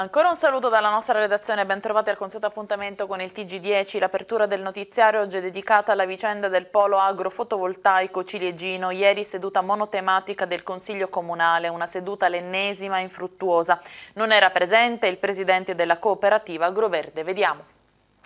Ancora un saluto dalla nostra redazione, ben trovati al consueto appuntamento con il TG10. L'apertura del notiziario oggi è dedicata alla vicenda del polo agrofotovoltaico ciliegino, ieri seduta monotematica del Consiglio Comunale, una seduta l'ennesima infruttuosa. Non era presente il presidente della cooperativa Agroverde, vediamo.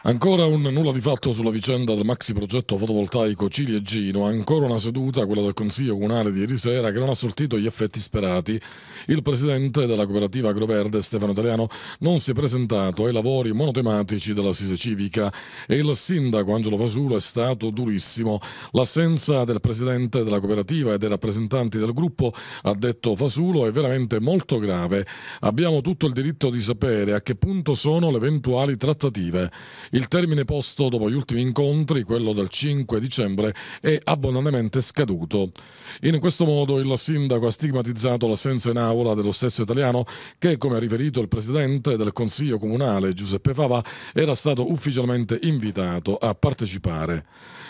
Ancora un nulla di fatto sulla vicenda del maxi progetto fotovoltaico Ciliegino, ancora una seduta, quella del Consiglio Comunale di ieri sera, che non ha sortito gli effetti sperati. Il presidente della cooperativa Agroverde, Stefano Italiano, non si è presentato ai lavori monotematici dell'assise civica e il sindaco Angelo Fasulo è stato durissimo. L'assenza del presidente della cooperativa e dei rappresentanti del gruppo, ha detto Fasulo, è veramente molto grave. Abbiamo tutto il diritto di sapere a che punto sono le eventuali trattative. Il termine posto dopo gli ultimi incontri, quello del 5 dicembre, è abbondantemente scaduto. In questo modo il sindaco ha stigmatizzato l'assenza in aula dello stesso italiano che, come ha riferito il presidente del Consiglio Comunale Giuseppe Fava, era stato ufficialmente invitato a partecipare.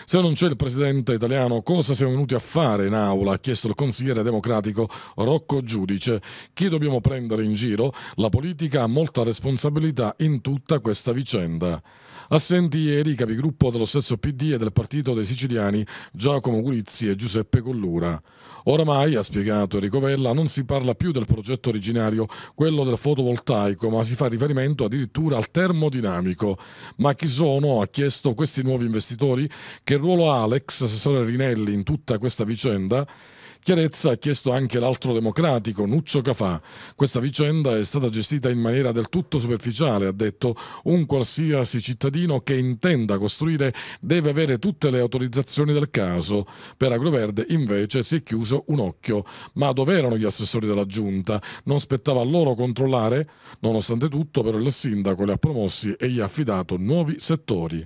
Se non c'è il presidente italiano, cosa siamo venuti a fare in aula? ha chiesto il consigliere democratico Rocco Giudice. Chi dobbiamo prendere in giro? La politica ha molta responsabilità in tutta questa vicenda. Assenti ieri i capigruppo dello stesso PD e del partito dei siciliani Giacomo Gulizzi e Giuseppe Collura. Oramai, ha spiegato Enrico Vella, non si parla più del progetto originario, quello del fotovoltaico, ma si fa riferimento addirittura al termodinamico. Ma chi sono, ha chiesto questi nuovi investitori, che ruolo ha l'ex assessore Rinelli in tutta questa vicenda? Chiarezza ha chiesto anche l'altro democratico, Nuccio Cafà. Questa vicenda è stata gestita in maniera del tutto superficiale, ha detto. Un qualsiasi cittadino che intenda costruire deve avere tutte le autorizzazioni del caso. Per Agroverde invece si è chiuso un occhio. Ma dove erano gli assessori della giunta? Non spettava a loro controllare? Nonostante tutto, però il sindaco li ha promossi e gli ha affidato nuovi settori.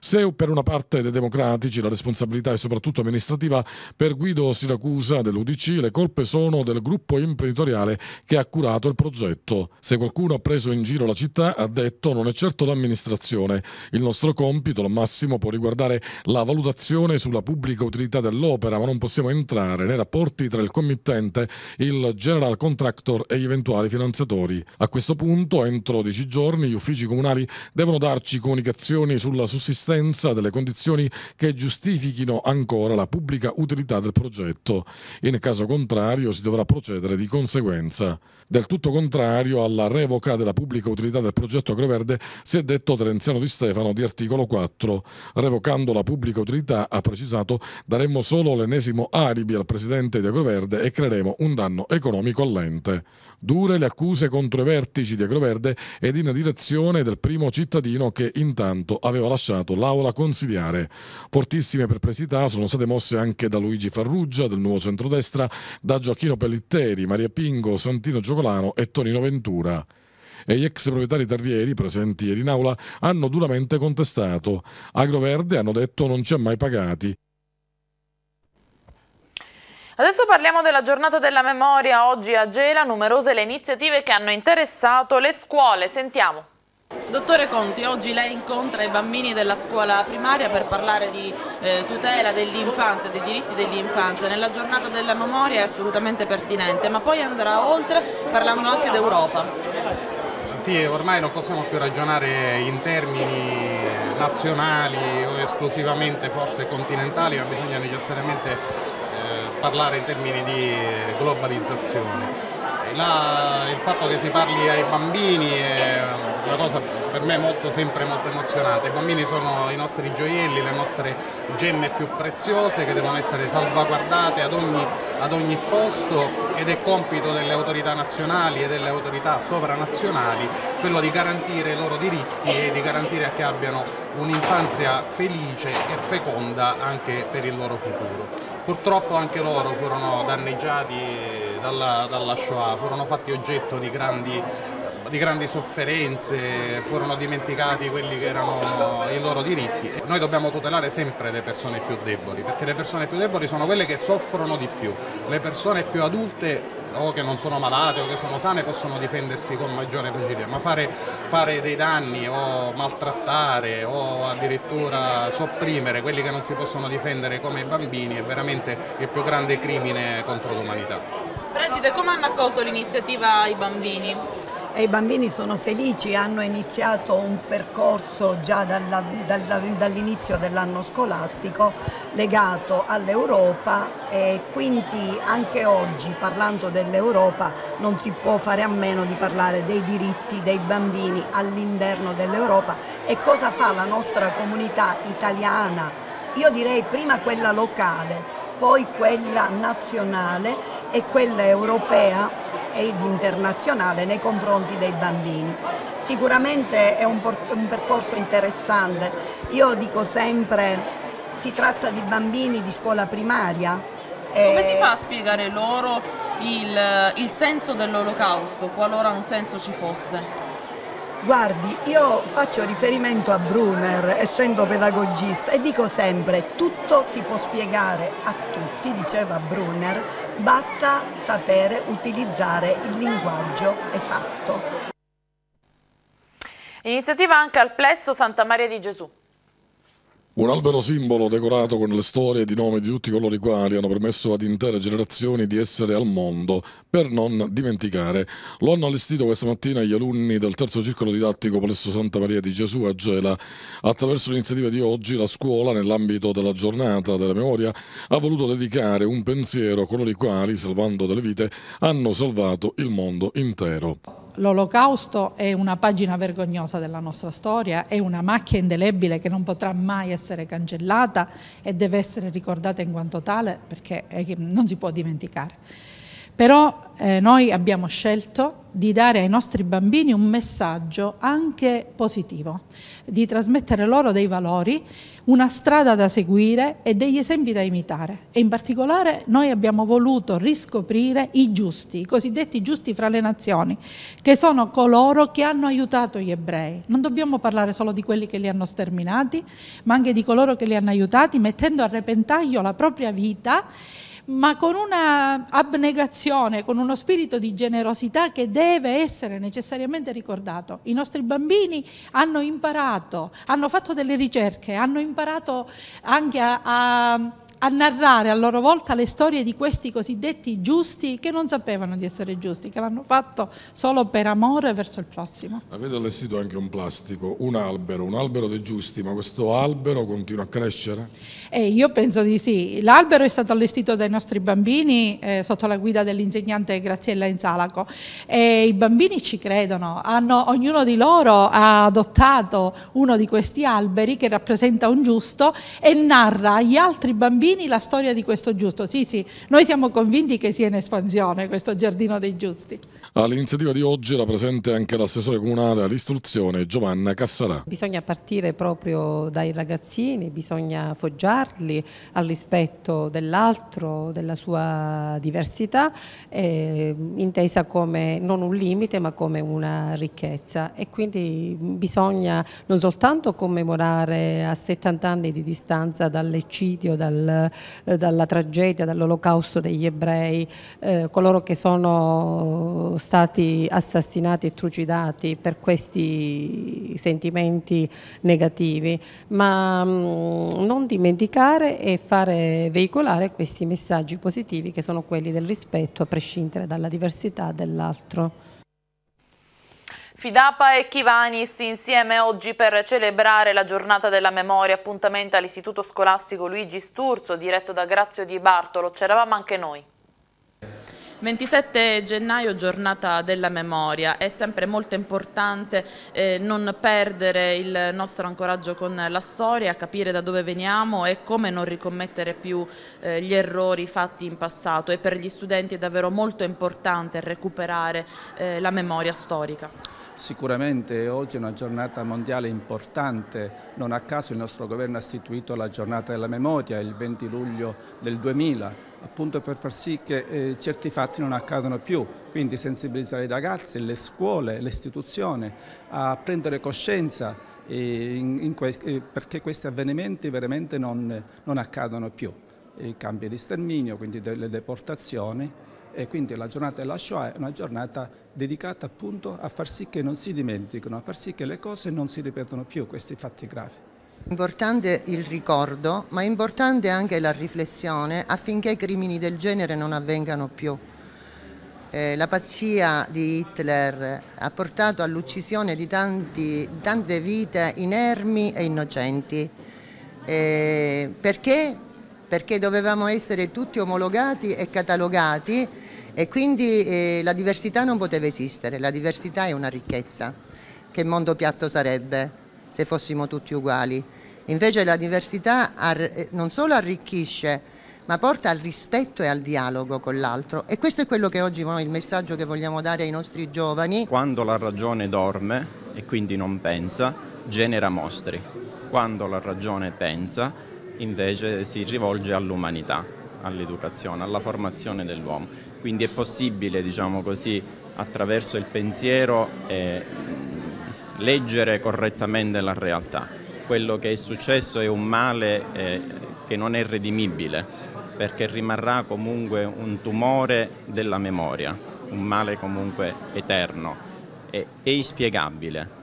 Se per una parte dei democratici la responsabilità è soprattutto amministrativa, per Guido Siracusa dell'UDC le colpe sono del gruppo imprenditoriale che ha curato il progetto. Se qualcuno ha preso in giro la città, ha detto non è certo l'amministrazione. Il nostro compito, al massimo, può riguardare la valutazione sulla pubblica utilità dell'opera, ma non possiamo entrare nei rapporti tra il committente, il general contractor e gli eventuali finanziatori. A questo punto, entro 10 giorni, gli uffici comunali devono darci comunicazioni sulla sussistenza l'assenza delle condizioni che giustifichino ancora la pubblica utilità del progetto. In caso contrario si dovrà procedere di conseguenza. Del tutto contrario alla revoca della pubblica utilità del progetto Agroverde si è detto Terenziano di Stefano di articolo 4. Revocando la pubblica utilità, ha precisato, daremmo solo l'ennesimo alibi al presidente di Agroverde e creeremo un danno economico all'ente. Dure le accuse contro i vertici di Agroverde ed in direzione del primo cittadino che intanto aveva lasciato l'aula consigliare. Fortissime perplessità sono state mosse anche da Luigi Farrugia del nuovo centrodestra, da Gioacchino Pellitteri, Maria Pingo, Santino Giocolano e Tonino Ventura e gli ex proprietari terrieri presenti ieri in aula hanno duramente contestato. Agroverde hanno detto non ci ha mai pagati. Adesso parliamo della giornata della memoria. Oggi a Gela numerose le iniziative che hanno interessato le scuole. Sentiamo. Dottore Conti, oggi lei incontra i bambini della scuola primaria per parlare di eh, tutela dell'infanzia, dei diritti dell'infanzia. Nella giornata della memoria è assolutamente pertinente, ma poi andrà oltre parlando anche d'Europa. Sì, ormai non possiamo più ragionare in termini nazionali o esclusivamente forse continentali, ma bisogna necessariamente parlare in termini di globalizzazione. La, il fatto che si parli ai bambini è una cosa per me molto, sempre molto emozionante. I bambini sono i nostri gioielli, le nostre gemme più preziose che devono essere salvaguardate ad ogni, ad ogni costo ed è compito delle autorità nazionali e delle autorità sovranazionali quello di garantire i loro diritti e di garantire che abbiano un'infanzia felice e feconda anche per il loro futuro. Purtroppo anche loro furono danneggiati dalla, dalla Shoah, furono fatti oggetto di grandi, di grandi, sofferenze, furono dimenticati quelli che erano i loro diritti. E noi dobbiamo tutelare sempre le persone più deboli, perché le persone più deboli sono quelle che soffrono di più, le persone più adulte o che non sono malate o che sono sane possono difendersi con maggiore facilità, ma fare, fare dei danni o maltrattare o addirittura sopprimere quelli che non si possono difendere come i bambini è veramente il più grande crimine contro l'umanità. Preside, come hanno accolto l'iniziativa i bambini? e i bambini sono felici, hanno iniziato un percorso già dall'inizio dell'anno scolastico legato all'Europa e quindi anche oggi parlando dell'Europa non si può fare a meno di parlare dei diritti dei bambini all'interno dell'Europa e cosa fa la nostra comunità italiana, io direi prima quella locale, poi quella nazionale e quella europea ed internazionale nei confronti dei bambini. Sicuramente è un, un percorso interessante, io dico sempre si tratta di bambini di scuola primaria. Come si eh, fa a spiegare loro il, il senso dell'olocausto, qualora un senso ci fosse? Guardi, io faccio riferimento a Brunner, essendo pedagogista, e dico sempre, tutto si può spiegare a tutti, diceva Brunner, basta sapere utilizzare il linguaggio esatto. Iniziativa anche al Plesso Santa Maria di Gesù. Un albero simbolo decorato con le storie di nome di tutti coloro i quali hanno permesso ad intere generazioni di essere al mondo, per non dimenticare. Lo hanno allestito questa mattina gli alunni del terzo circolo didattico presso Santa Maria di Gesù a Gela. Attraverso l'iniziativa di oggi la scuola, nell'ambito della giornata della memoria, ha voluto dedicare un pensiero a coloro i quali, salvando delle vite, hanno salvato il mondo intero l'olocausto è una pagina vergognosa della nostra storia, è una macchia indelebile che non potrà mai essere cancellata e deve essere ricordata in quanto tale perché eh, non si può dimenticare. Però eh, noi abbiamo scelto di dare ai nostri bambini un messaggio anche positivo, di trasmettere loro dei valori, una strada da seguire e degli esempi da imitare. E in particolare noi abbiamo voluto riscoprire i giusti, i cosiddetti giusti fra le nazioni, che sono coloro che hanno aiutato gli ebrei. Non dobbiamo parlare solo di quelli che li hanno sterminati, ma anche di coloro che li hanno aiutati mettendo a repentaglio la propria vita ma con una abnegazione, con uno spirito di generosità che deve essere necessariamente ricordato. I nostri bambini hanno imparato, hanno fatto delle ricerche, hanno imparato anche a, a a narrare a loro volta le storie di questi cosiddetti giusti che non sapevano di essere giusti, che l'hanno fatto solo per amore verso il prossimo. Avete allestito anche un plastico, un albero, un albero dei giusti, ma questo albero continua a crescere? Eh, io penso di sì. L'albero è stato allestito dai nostri bambini eh, sotto la guida dell'insegnante Graziella Insalaco e i bambini ci credono, Hanno, ognuno di loro ha adottato uno di questi alberi che rappresenta un giusto e narra agli altri bambini bambini la storia di questo giusto. Sì, sì, noi siamo convinti che sia in espansione questo giardino dei giusti. All'iniziativa di oggi era presente anche l'assessore comunale all'istruzione Giovanna Cassarà. Bisogna partire proprio dai ragazzini, bisogna foggiarli al rispetto dell'altro, della sua diversità, eh, intesa come non un limite ma come una ricchezza e quindi bisogna non soltanto commemorare a 70 anni di distanza dall'eccidio, dal eh, dalla tragedia, dall'olocausto degli ebrei, eh, coloro che sono stati assassinati e trucidati per questi sentimenti negativi, ma mh, mm, non dimenticare e fare veicolare questi messaggi positivi che sono quelli del rispetto a prescindere dalla diversità dell'altro. Fidapa e Chivanis insieme oggi per celebrare la giornata della memoria, appuntamento all'Istituto Scolastico Luigi Sturzo, diretto da Grazio Di Bartolo. C'eravamo anche noi. 27 gennaio, giornata della memoria, è sempre molto importante eh, non perdere il nostro ancoraggio con la storia, capire da dove veniamo e come non ricommettere più eh, gli errori fatti in passato e per gli studenti è davvero molto importante recuperare eh, la memoria storica. Sicuramente oggi è una giornata mondiale importante, non a caso il nostro governo ha istituito la giornata della memoria il 20 luglio del 2000, appunto per far sì che eh, certi fatti non accadano più, quindi sensibilizzare i ragazzi, le scuole, le istituzioni a prendere coscienza eh, in, in que eh, perché questi avvenimenti veramente non, non accadono più, i campi di sterminio, quindi delle deportazioni e quindi la giornata della Shoah è una giornata dedicata appunto a far sì che non si dimenticano, a far sì che le cose non si ripetano più, questi fatti gravi. Importante il ricordo, ma importante anche la riflessione affinché crimini del genere non avvengano più. Eh, la pazzia di Hitler ha portato all'uccisione di tanti, tante vite inermi e innocenti. Eh, perché? Perché dovevamo essere tutti omologati e catalogati e quindi eh, la diversità non poteva esistere, la diversità è una ricchezza, che mondo piatto sarebbe se fossimo tutti uguali. Invece la diversità eh, non solo arricchisce, ma porta al rispetto e al dialogo con l'altro. E questo è quello che oggi noi, il messaggio che vogliamo dare ai nostri giovani. Quando la ragione dorme e quindi non pensa, genera mostri. Quando la ragione pensa, invece si rivolge all'umanità, all'educazione, alla formazione dell'uomo quindi è possibile, diciamo così, attraverso il pensiero eh, leggere correttamente la realtà. Quello che è successo è un male eh, che non è redimibile, perché rimarrà comunque un tumore della memoria, un male comunque eterno e, e inspiegabile.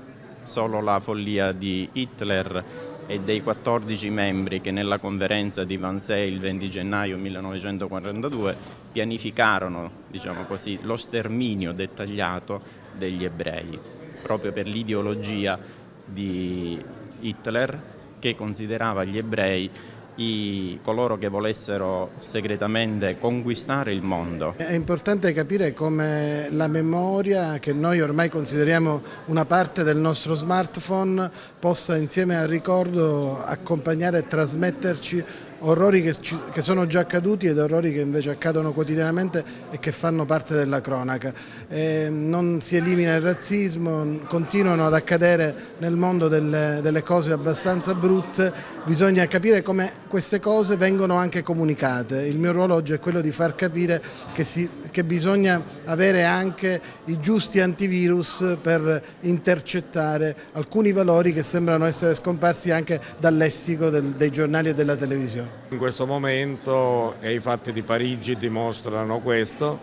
Solo la follia di Hitler e dei 14 membri che nella conferenza di Wannsee il 20 gennaio 1942 pianificarono diciamo così, lo sterminio dettagliato degli ebrei, proprio per l'ideologia di Hitler che considerava gli ebrei i, coloro che volessero segretamente conquistare il mondo. È importante capire come la memoria, che noi ormai consideriamo una parte del nostro smartphone, possa insieme al ricordo accompagnare e trasmetterci orrori che, ci, che, sono già accaduti ed orrori che invece accadono quotidianamente e che fanno parte della cronaca. E ehm, non si elimina il razzismo, continuano ad accadere nel mondo delle, delle cose abbastanza brutte, bisogna capire come queste cose vengono anche comunicate. Il mio ruolo oggi è quello di far capire che si perché bisogna avere anche i giusti antivirus per intercettare alcuni valori che sembrano essere scomparsi anche dal lessico del, dei giornali e della televisione. In questo momento, e i fatti di Parigi dimostrano questo,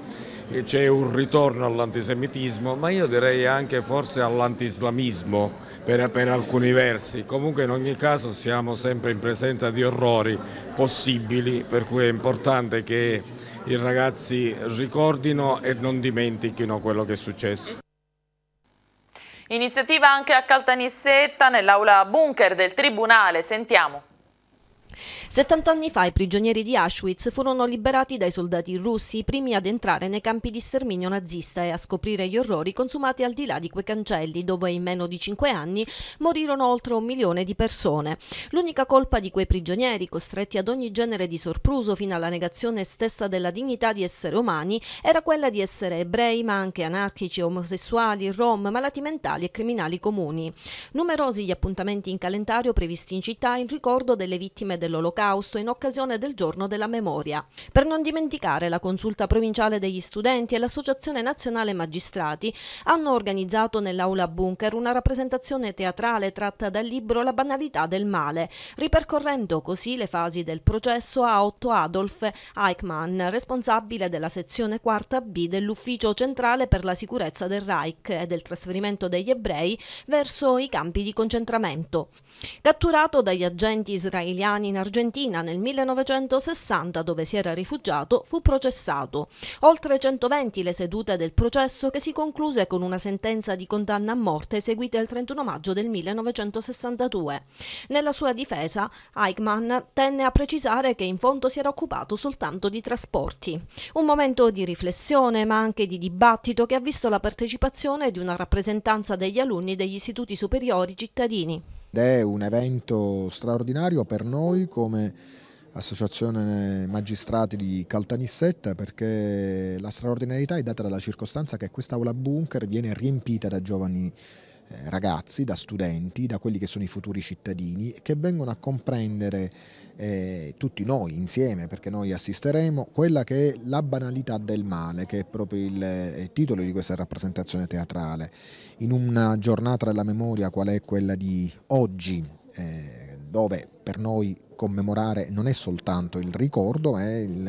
c'è un ritorno all'antisemitismo, ma io direi anche forse all'antislamismo per, per, alcuni versi. Comunque in ogni caso siamo sempre in presenza di orrori possibili, per cui è importante che i ragazzi ricordino e non dimentichino quello che è successo. Iniziativa anche a Caltanissetta nell'aula bunker del Tribunale, sentiamo. 70 anni fa i prigionieri di Auschwitz furono liberati dai soldati russi, i primi ad entrare nei campi di sterminio nazista e a scoprire gli orrori consumati al di là di quei cancelli, dove in meno di 5 anni morirono oltre un milione di persone. L'unica colpa di quei prigionieri, costretti ad ogni genere di sorpruso fino alla negazione stessa della dignità di essere umani, era quella di essere ebrei, ma anche anarchici, omosessuali, rom, malati mentali e criminali comuni. Numerosi gli appuntamenti in calendario previsti in città in ricordo delle vittime dell'olocausto dell'Olocausto in occasione del Giorno della Memoria. Per non dimenticare, la Consulta Provinciale degli Studenti e l'Associazione Nazionale Magistrati hanno organizzato nell'Aula Bunker una rappresentazione teatrale tratta dal libro La banalità del male, ripercorrendo così le fasi del processo a Otto Adolf Eichmann, responsabile della sezione quarta B dell'Ufficio Centrale per la Sicurezza del Reich e del trasferimento degli ebrei verso i campi di concentramento. Catturato dagli agenti israeliani in Argentina, Argentina nel 1960 dove si era rifugiato, fu processato. Oltre 120 le sedute del processo che si concluse con una sentenza di condanna a morte eseguita il 31 maggio del 1962. Nella sua difesa, Eichmann tenne a precisare che in fondo si era occupato soltanto di trasporti. Un momento di riflessione ma anche di dibattito che ha visto la partecipazione di una rappresentanza degli alunni degli istituti superiori cittadini ed è un evento straordinario per noi come associazione magistrati di Caltanissetta perché la straordinarietà è data dalla circostanza che quest'aula bunker viene riempita da giovani eh, ragazzi, da studenti, da quelli che sono i futuri cittadini, che vengono a comprendere eh, tutti noi insieme, perché noi assisteremo, quella che è la banalità del male, che è proprio il, eh, titolo di questa rappresentazione teatrale. In una giornata della memoria qual è quella di oggi, eh, dove per noi commemorare non è soltanto il ricordo, ma è il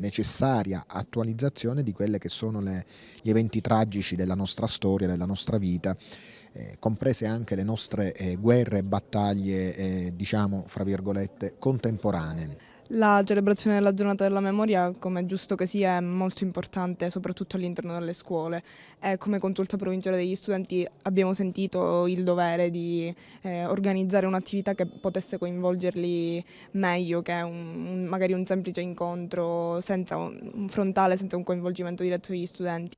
necessaria attualizzazione di quelli che sono le, gli eventi tragici della nostra storia, della nostra vita. Eh, comprese anche le nostre eh, guerre e battaglie, eh, diciamo, fra virgolette, contemporanee. La celebrazione della giornata della memoria, come è giusto che sia, è molto importante soprattutto all'interno delle scuole. E come consulta provinciale degli studenti abbiamo sentito il dovere di eh, organizzare un'attività che potesse coinvolgerli meglio che un, magari un semplice incontro senza un frontale, senza un coinvolgimento diretto degli studenti.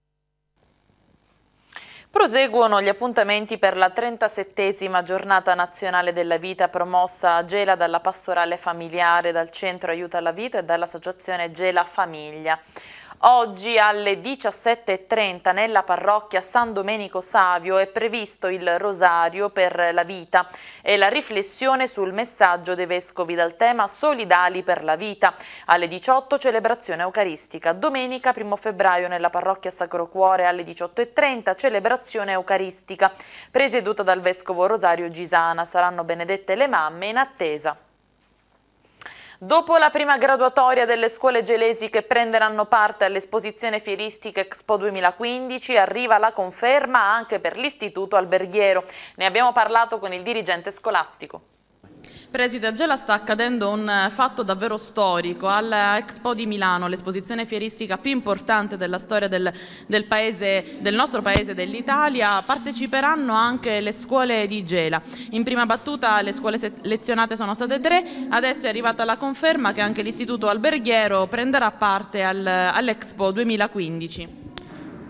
Proseguono gli appuntamenti per la 37esima giornata nazionale della vita promossa a Gela dalla pastorale familiare, dal centro Aiuta alla Vita e dall'associazione Gela Famiglia. Oggi alle 17.30 nella parrocchia San Domenico Savio è previsto il rosario per la vita e la riflessione sul messaggio dei Vescovi dal tema Solidali per la vita. Alle 18 celebrazione eucaristica. Domenica 1 febbraio nella parrocchia Sacro Cuore alle 18.30 celebrazione eucaristica presieduta dal Vescovo Rosario Gisana. Saranno benedette le mamme in attesa Dopo la prima graduatoria delle scuole gelesi che prenderanno parte all'esposizione fieristica Expo 2015 arriva la conferma anche per l'Istituto Alberghiero. Ne abbiamo parlato con il dirigente scolastico. Presidente, già la sta accadendo un eh, fatto davvero storico. All'Expo di Milano, l'esposizione fieristica più importante della storia del, del, paese, del nostro paese, dell'Italia, parteciperanno anche le scuole di Gela. In prima battuta le scuole selezionate sono state tre, adesso è arrivata la conferma che anche l'Istituto Alberghiero prenderà parte al, all'Expo 2015.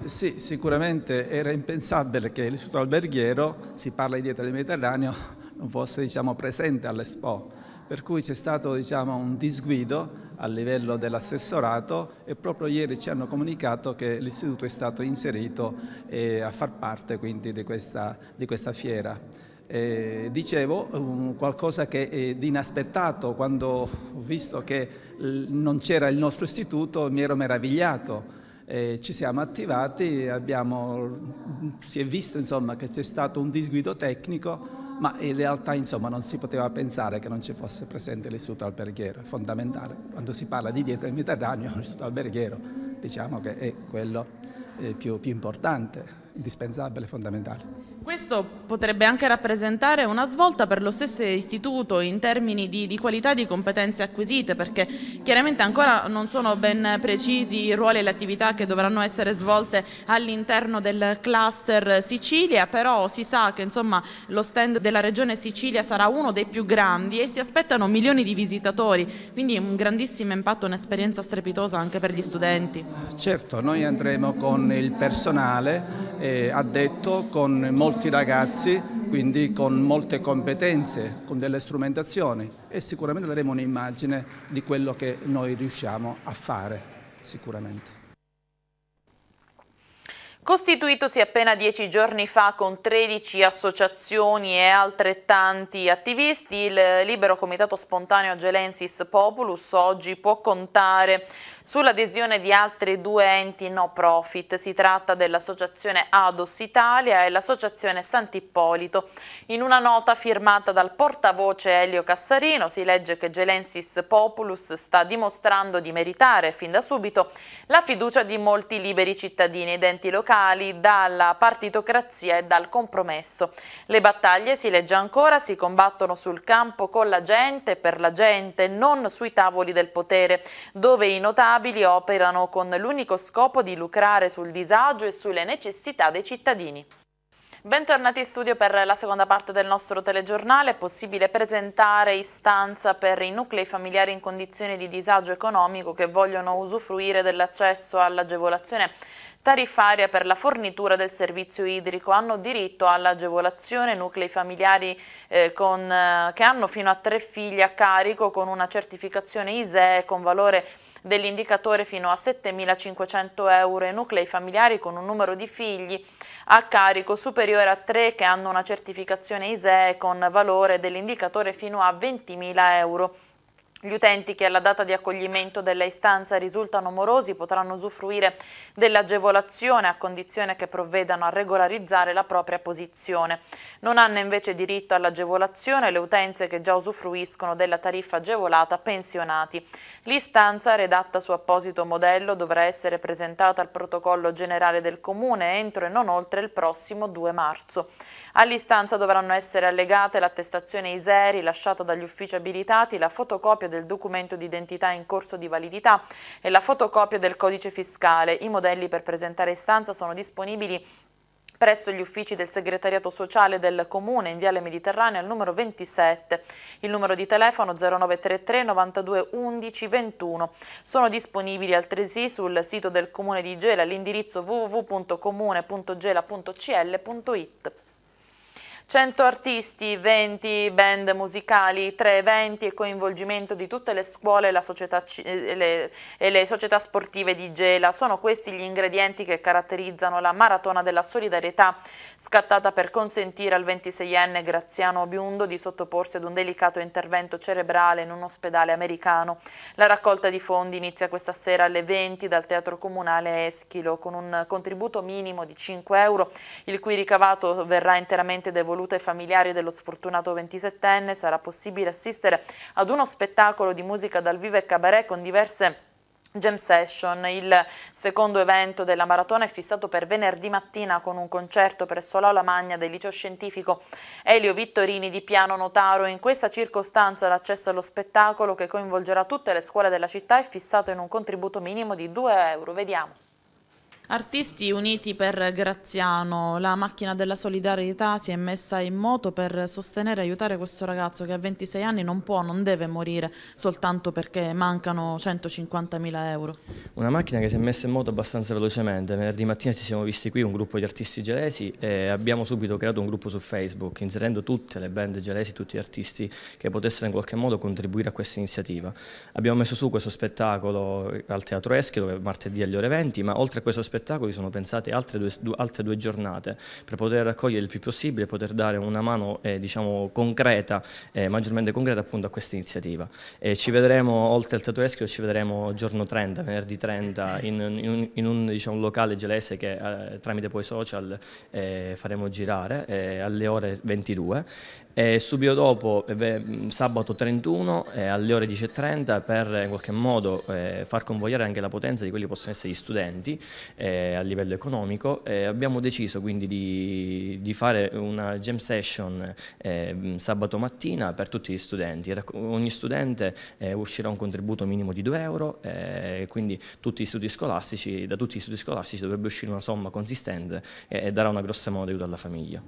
Sì, sicuramente era impensabile che l'Istituto Alberghiero, si parla di dieta del Mediterraneo, non fosse diciamo, presente all'Expo, per cui c'è stato diciamo, un disguido a livello dell'assessorato e proprio ieri ci hanno comunicato che l'istituto è stato inserito eh, a far parte quindi di questa, di questa fiera. Eh, dicevo, um, qualcosa che eh, di inaspettato, quando ho visto che non c'era il nostro istituto mi ero meravigliato. Eh, ci siamo attivati, abbiamo, si è visto insomma, che c'è stato un disguido tecnico ma in realtà insomma, non si poteva pensare che non ci fosse presente l'istituto alberghiero, è fondamentale. Quando si parla di dietro il Mediterraneo l'istituto alberghiero diciamo che è quello eh, più, più importante indispensabile, fondamentale. Questo potrebbe anche rappresentare una svolta per lo stesso istituto in termini di, di qualità e di competenze acquisite perché chiaramente ancora non sono ben precisi i ruoli e le attività che dovranno essere svolte all'interno del cluster Sicilia però si sa che insomma, lo stand della regione Sicilia sarà uno dei più grandi e si aspettano milioni di visitatori quindi un grandissimo impatto, un'esperienza strepitosa anche per gli studenti. Certo, noi andremo con il personale eh, addetto con molti ragazzi, quindi con molte competenze, con delle strumentazioni e sicuramente daremo un'immagine di quello che noi riusciamo a fare, sicuramente. Costituitosi appena dieci giorni fa con 13 associazioni e altrettanti attivisti, il libero comitato spontaneo Gelensis Populus oggi può contare sull'adesione di altri due enti no profit. Si tratta dell'associazione Ados Italia e l'associazione Sant'Ippolito. In una nota firmata dal portavoce Elio Cassarino si legge che Gelensis Populus sta dimostrando di meritare fin da subito la fiducia di molti liberi cittadini ed enti locali locali dalla partitocrazia e dal compromesso. Le battaglie, si legge ancora, si combattono sul campo con la gente, per la gente, non sui tavoli del potere, dove i notabili operano con l'unico scopo di lucrare sul disagio e sulle necessità dei cittadini. Bentornati in studio per la seconda parte del nostro telegiornale. È possibile presentare istanza per i nuclei familiari in condizioni di disagio economico che vogliono usufruire dell'accesso all'agevolazione tarifaria per la fornitura del servizio idrico. Hanno diritto all'agevolazione nuclei familiari eh, con, eh, che hanno fino a tre figli a carico con una certificazione ISEE con valore dell'indicatore fino a 7.500 euro e nuclei familiari con un numero di figli a carico superiore a 3 che hanno una certificazione ISEE con valore dell'indicatore fino a 20.000 euro gli utenti che alla data di accoglimento della istanza risultano morosi potranno usufruire dell'agevolazione a condizione che provvedano a regolarizzare la propria posizione. Non hanno invece diritto all'agevolazione le utenze che già usufruiscono della tariffa agevolata pensionati. L'istanza, redatta su apposito modello, dovrà essere presentata al protocollo generale del Comune entro e non oltre il prossimo 2 marzo. All'istanza dovranno essere allegate l'attestazione ISERI lasciata dagli uffici abilitati, la fotocopia del documento d'identità in corso di validità e la fotocopia del codice fiscale. I modelli per presentare istanza sono disponibili presso gli uffici del segretariato sociale del Comune in Viale Mediterranea al numero 27. Il numero di telefono 0933 92 11 21. Sono disponibili altresì sul sito del Comune di Gela all'indirizzo www.comune.gela.cl.it. 100 artisti, 20 band musicali, 3 eventi e coinvolgimento di tutte le scuole e, società, le, e le società sportive di Gela. Sono questi gli ingredienti che caratterizzano la maratona della solidarietà scattata per consentire al 26enne Graziano Biundo di sottoporsi ad un delicato intervento cerebrale in un ospedale americano. La raccolta di fondi inizia questa sera alle 20 dal Teatro Comunale Eschilo con un contributo minimo di 5 euro, il cui ricavato verrà interamente devoluto salute familiari dello sfortunato 27enne sarà possibile assistere ad uno spettacolo di musica dal vivo e cabaret con diverse Gem Session, il secondo evento della maratona è fissato per venerdì mattina con un concerto presso l'Aula Magna del liceo scientifico Elio Vittorini di Piano Notaro. In questa circostanza l'accesso allo spettacolo che coinvolgerà tutte le scuole della città è fissato in un contributo minimo di 2 euro. Vediamo. Artisti uniti per Graziano, la macchina della solidarietà si è messa in moto per sostenere e aiutare questo ragazzo che a 26 anni non può, non deve morire soltanto perché mancano 150.000 euro. Una macchina che si è messa in moto abbastanza velocemente, venerdì mattina ci siamo visti qui un gruppo di artisti gelesi e abbiamo subito creato un gruppo su Facebook inserendo tutte le band gelesi, tutti gli artisti che potessero in qualche modo contribuire a questa iniziativa. Abbiamo messo su questo spettacolo al Teatro Eschilo martedì alle ore 20, ma oltre a questo spettacolo spettacoli sono pensate altre due, due, altre due giornate per poter raccogliere il più possibile, poter dare una mano eh, diciamo, concreta, eh, maggiormente concreta appunto a questa iniziativa. Eh, ci vedremo oltre al Tatueschio, ci vedremo giorno 30, venerdì 30, in, in un, in un diciamo, locale gelese che eh, tramite poi social eh, faremo girare eh, alle ore 22 e subito dopo, eh, mm, sabato 31 eh, alle ore 10.30 per eh, in qualche modo far convogliare anche la potenza di quelli che possono essere gli studenti a livello economico, abbiamo deciso quindi di, fare una jam session mm, sabato mattina per tutti gli studenti. Ogni studente uscirà un contributo minimo di 2 euro, quindi tutti gli studi scolastici, da tutti gli studi scolastici dovrebbe uscire una somma consistente e darà una grossa mano di aiuto alla famiglia.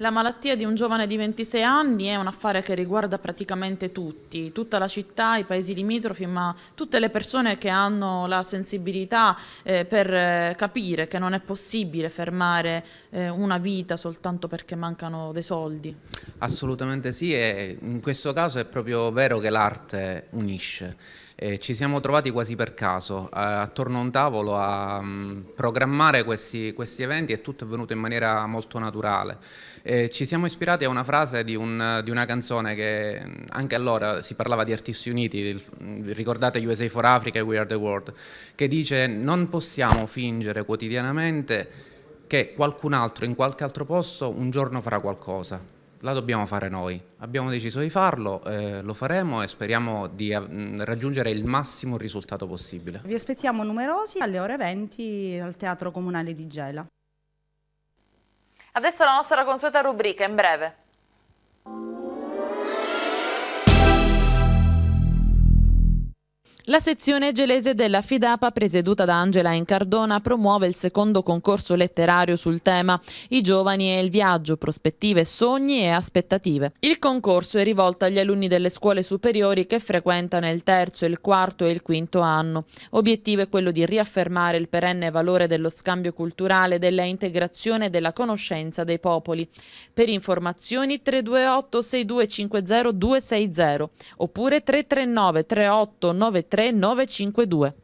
La malattia di un giovane di 26 anni è un affare che riguarda praticamente tutti, tutta la città, i paesi limitrofi, ma tutte le persone che hanno la sensibilità eh, per eh, capire che non è possibile fermare eh, una vita soltanto perché mancano dei soldi. Assolutamente sì e in questo caso è proprio vero che l'arte unisce. Eh, ci siamo trovati quasi per caso eh, attorno a un tavolo a mh, mm, programmare questi, questi eventi e tutto è venuto in maniera molto naturale. Eh, ci siamo ispirati a una frase di, un, di, una canzone che mm, anche allora si parlava di artisti uniti, il, mm, ricordate USA for Africa e We Are the World, che dice non possiamo fingere quotidianamente che qualcun altro in qualche altro posto un giorno farà qualcosa. La dobbiamo fare noi. Abbiamo deciso di farlo, eh, lo faremo e speriamo di mh, mm, raggiungere il massimo risultato possibile. Vi aspettiamo numerosi alle ore 20 al Teatro Comunale di Gela. Adesso la nostra consueta rubrica, in breve. La sezione gelese della Fidapa, presieduta da Angela Incardona, promuove il secondo concorso letterario sul tema I giovani e il viaggio, prospettive, sogni e aspettative. Il concorso è rivolto agli alunni delle scuole superiori che frequentano il terzo, il quarto e il quinto anno. Obiettivo è quello di riaffermare il perenne valore dello scambio culturale, della integrazione e della conoscenza dei popoli. Per informazioni 328 6250 260 oppure 339 3893 33952.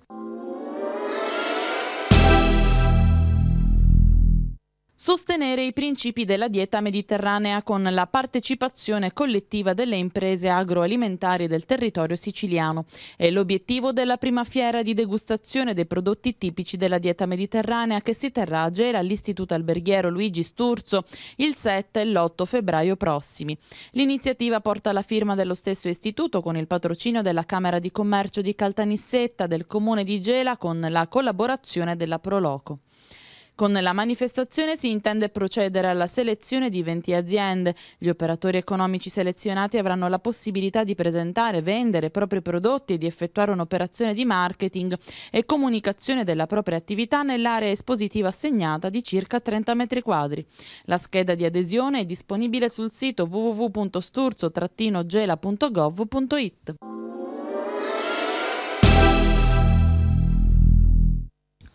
Sostenere i principi della dieta mediterranea con la partecipazione collettiva delle imprese agroalimentari del territorio siciliano è l'obiettivo della prima fiera di degustazione dei prodotti tipici della dieta mediterranea che si terrà a Gera all'Istituto Alberghiero Luigi Sturzo il 7 e l'8 febbraio prossimi. L'iniziativa porta la firma dello stesso istituto con il patrocinio della Camera di Commercio di Caltanissetta, del Comune di Gela con la collaborazione della Proloco. Con la manifestazione si intende procedere alla selezione di 20 aziende. Gli operatori economici selezionati avranno la possibilità di presentare, vendere i propri prodotti e di effettuare un'operazione di marketing e comunicazione della propria attività nell'area espositiva assegnata di circa 30 metri quadri. La scheda di adesione è disponibile sul sito www.sturzo-gela.gov.it.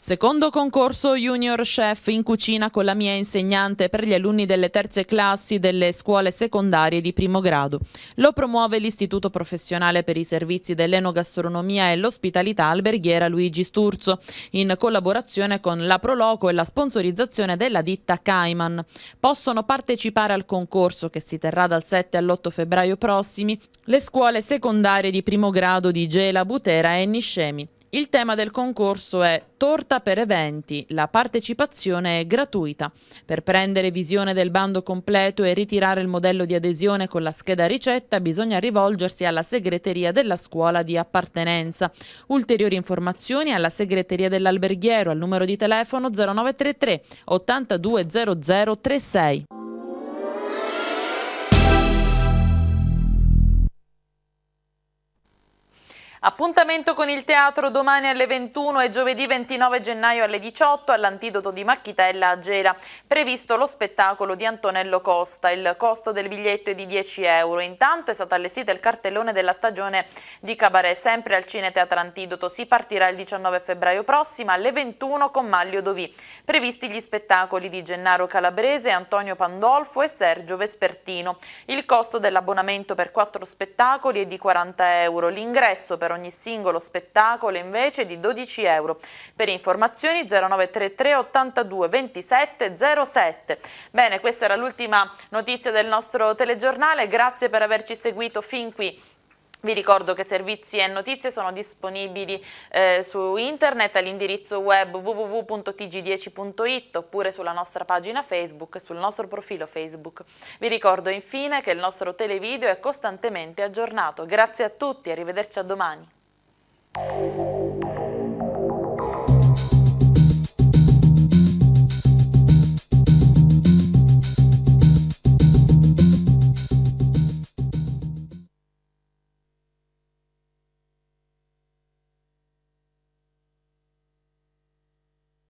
Secondo concorso Junior Chef in cucina con la mia insegnante per gli alunni delle terze classi delle scuole secondarie di primo grado. Lo promuove l'Istituto Professionale per i Servizi dell'Enogastronomia e l'Ospitalità Alberghiera Luigi Sturzo, in collaborazione con la Proloco e la sponsorizzazione della ditta Cayman. Possono partecipare al concorso che si terrà dal 7 all'8 febbraio prossimi le scuole secondarie di primo grado di Gela, Butera e Niscemi. Il tema del concorso è Torta per eventi, la partecipazione è gratuita. Per prendere visione del bando completo e ritirare il modello di adesione con la scheda ricetta bisogna rivolgersi alla segreteria della scuola di appartenenza. Ulteriori informazioni alla segreteria dell'alberghiero al numero di telefono 0933 820036. Appuntamento con il teatro domani alle 21 e giovedì 29 gennaio alle 18 all'antidoto di Macchitella a Gela. Previsto lo spettacolo di Antonello Costa. Il costo del biglietto è di 10 euro. Intanto è stato allestito il cartellone della stagione di Cabaret, sempre al Cine Teatro Antidoto. Si partirà il 19 febbraio prossimo alle 21 con Maglio Dovì. Previsti gli spettacoli di Gennaro Calabrese, Antonio Pandolfo e Sergio Vespertino. Il costo dell'abbonamento per quattro spettacoli è di 40 euro. L'ingresso per ogni ogni singolo spettacolo invece di 12 euro. Per informazioni 0933 82 27 07. Bene, questa era l'ultima notizia del nostro telegiornale, grazie per averci seguito fin qui. Vi ricordo che servizi e notizie sono disponibili eh, su internet all'indirizzo web www.tg10.it oppure sulla nostra pagina Facebook e sul nostro profilo Facebook. Vi ricordo infine che il nostro televideo è costantemente aggiornato. Grazie a tutti, arrivederci a domani.